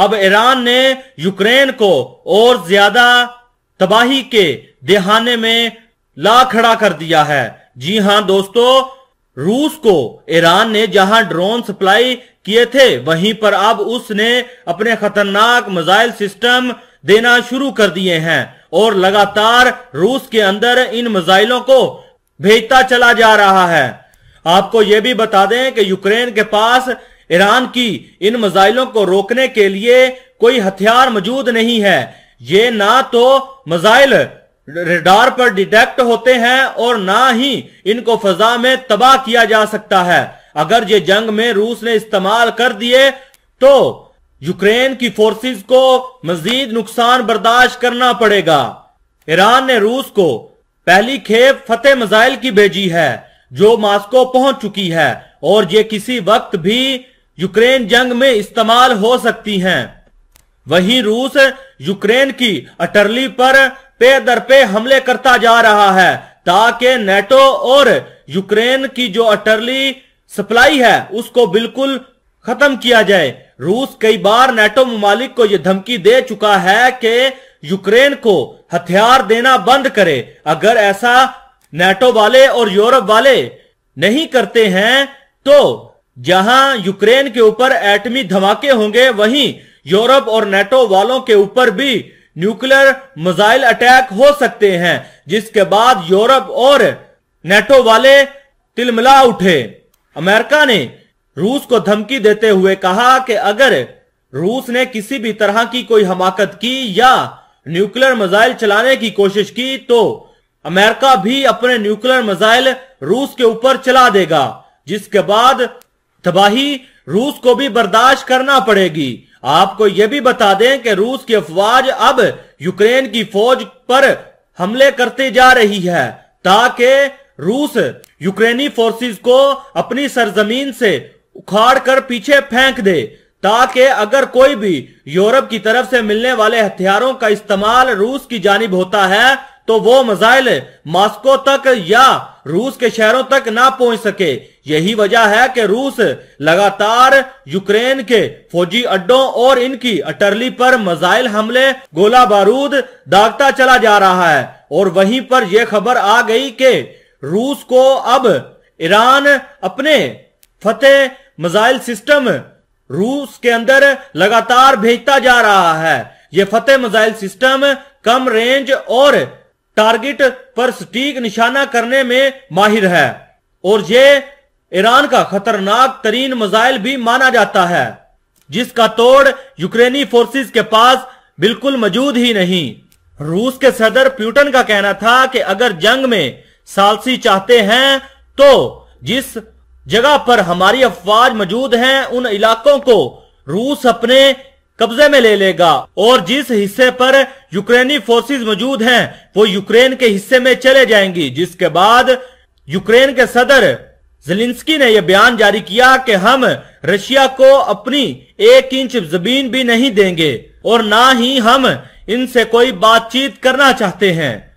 अब ईरान ने यूक्रेन को और ज्यादा तबाही के दहाने में ला खड़ा कर दिया है जी हां दोस्तों रूस को ईरान ने जहां ड्रोन सप्लाई किए थे वहीं पर अब उसने अपने खतरनाक मिसाइल सिस्टम देना शुरू कर दिए हैं और लगातार रूस के अंदर इन मिसाइलों को भेजता चला जा रहा है आपको यह भी बता दें कि यूक्रेन के पास ईरान की इन मजाइलों को रोकने के लिए कोई हथियार मौजूद नहीं है ये ना तो मजाइल रडार पर डिटेक्ट होते हैं और ना ही इनको फजा में तबाह किया जा सकता है अगर ये जंग में रूस ने इस्तेमाल कर दिए तो यूक्रेन की फोर्सेस को मजीद नुकसान बर्दाश्त करना पड़ेगा ईरान ने रूस को पहली खेप फतेह मजाइल की भेजी है जो मास्को पहुंच चुकी है और ये किसी वक्त भी यूक्रेन जंग में इस्तेमाल हो सकती हैं वहीं रूस यूक्रेन की अटरली पर पे दर पे हमले करता जा रहा है ताकि नेटो और यूक्रेन की जो अटरली सप्लाई है उसको बिल्कुल खत्म किया जाए रूस कई बार नेटो ममालिक को यह धमकी दे चुका है कि यूक्रेन को हथियार देना बंद करे अगर ऐसा नेटो वाले और यूरोप वाले नहीं करते हैं तो जहां यूक्रेन के ऊपर एटमी धमाके होंगे वहीं यूरोप और नेटो वालों के ऊपर भी न्यूक्लियर मिसाइल अटैक हो सकते हैं जिसके बाद यूरोप और नेटो वाले तिलमिला उठे अमेरिका ने रूस को धमकी देते हुए कहा कि अगर रूस ने किसी भी तरह की कोई हमाकत की या न्यूक्लियर मिसाइल चलाने की कोशिश की तो अमेरिका भी अपने न्यूक्लियर मिसाइल रूस के ऊपर चला देगा जिसके बाद तबाही रूस को भी बर्दाश्त करना पड़ेगी आपको यह भी बता दें कि रूस की अफवाज अब यूक्रेन की फौज पर हमले करते जा रही है ताकि रूस यूक्रेनी फोर्सेस को अपनी सरजमीन से उखाड़ कर पीछे फेंक दे ताकि अगर कोई भी यूरोप की तरफ से मिलने वाले हथियारों का इस्तेमाल रूस की जानब होता है तो वो मिसाइल मॉस्को तक या रूस के शहरों तक ना पहुंच सके यही वजह है कि रूस लगातार यूक्रेन के फौजी अड्डों और इनकी अटरली पर मिजाइल हमले गोला बारूद दागता चला जा रहा है और वहीं पर यह खबर आ गई कि रूस को अब ईरान अपने फतेह मिसाइल सिस्टम रूस के अंदर लगातार भेजता जा रहा है ये फतेह मिसाइल सिस्टम कम रेंज और टारगेट पर सटीक निशाना करने में माहिर है और ये ईरान का खतरनाक तरीन मिजाइल भी माना जाता है जिसका तोड़ यूक्रेनी फोर्सेस के पास बिल्कुल मौजूद ही नहीं रूस के सदर प्यूटन का कहना था कि अगर जंग में सालसी चाहते हैं तो जिस जगह पर हमारी अफवाज मौजूद हैं उन इलाकों को रूस अपने कब्जे में ले लेगा और जिस हिस्से पर यूक्रेनी फोर्सेस मौजूद हैं वो यूक्रेन के हिस्से में चले जाएंगी जिसके बाद यूक्रेन के सदर जलिंसकी ने यह बयान जारी किया कि हम रशिया को अपनी एक इंच जमीन भी नहीं देंगे और ना ही हम इनसे कोई बातचीत करना चाहते हैं